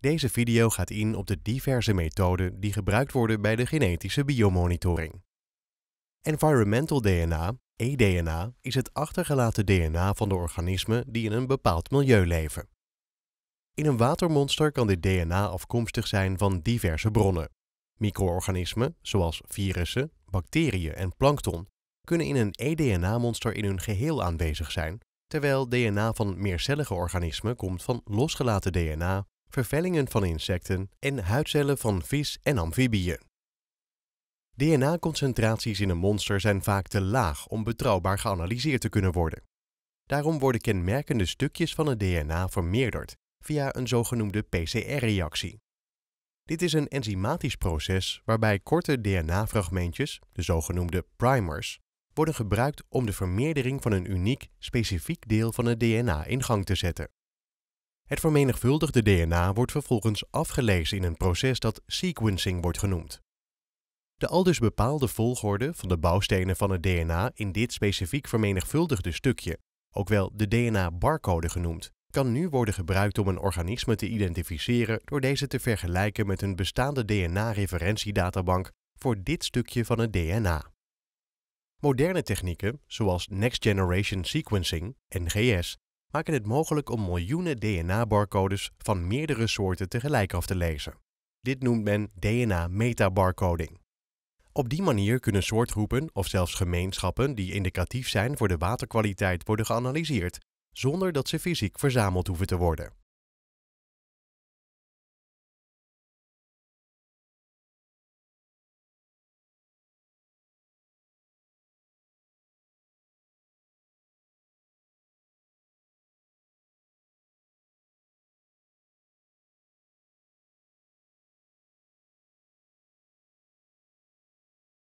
Deze video gaat in op de diverse methoden die gebruikt worden bij de genetische biomonitoring. Environmental DNA, eDNA, is het achtergelaten DNA van de organismen die in een bepaald milieu leven. In een watermonster kan dit DNA afkomstig zijn van diverse bronnen. Micro-organismen, zoals virussen, bacteriën en plankton, kunnen in een eDNA-monster in hun geheel aanwezig zijn, terwijl DNA van meercellige organismen komt van losgelaten DNA vervellingen van insecten en huidcellen van vis en amfibieën. DNA-concentraties in een monster zijn vaak te laag om betrouwbaar geanalyseerd te kunnen worden. Daarom worden kenmerkende stukjes van het DNA vermeerderd via een zogenoemde PCR-reactie. Dit is een enzymatisch proces waarbij korte DNA-fragmentjes, de zogenoemde primers, worden gebruikt om de vermeerdering van een uniek, specifiek deel van het DNA in gang te zetten. Het vermenigvuldigde DNA wordt vervolgens afgelezen in een proces dat sequencing wordt genoemd. De aldus bepaalde volgorde van de bouwstenen van het DNA in dit specifiek vermenigvuldigde stukje, ook wel de DNA-barcode genoemd, kan nu worden gebruikt om een organisme te identificeren door deze te vergelijken met een bestaande DNA-referentiedatabank voor dit stukje van het DNA. Moderne technieken, zoals Next Generation Sequencing, NGS, maken het mogelijk om miljoenen DNA-barcodes van meerdere soorten tegelijk af te lezen. Dit noemt men DNA-metabarcoding. Op die manier kunnen soortgroepen of zelfs gemeenschappen die indicatief zijn voor de waterkwaliteit worden geanalyseerd, zonder dat ze fysiek verzameld hoeven te worden.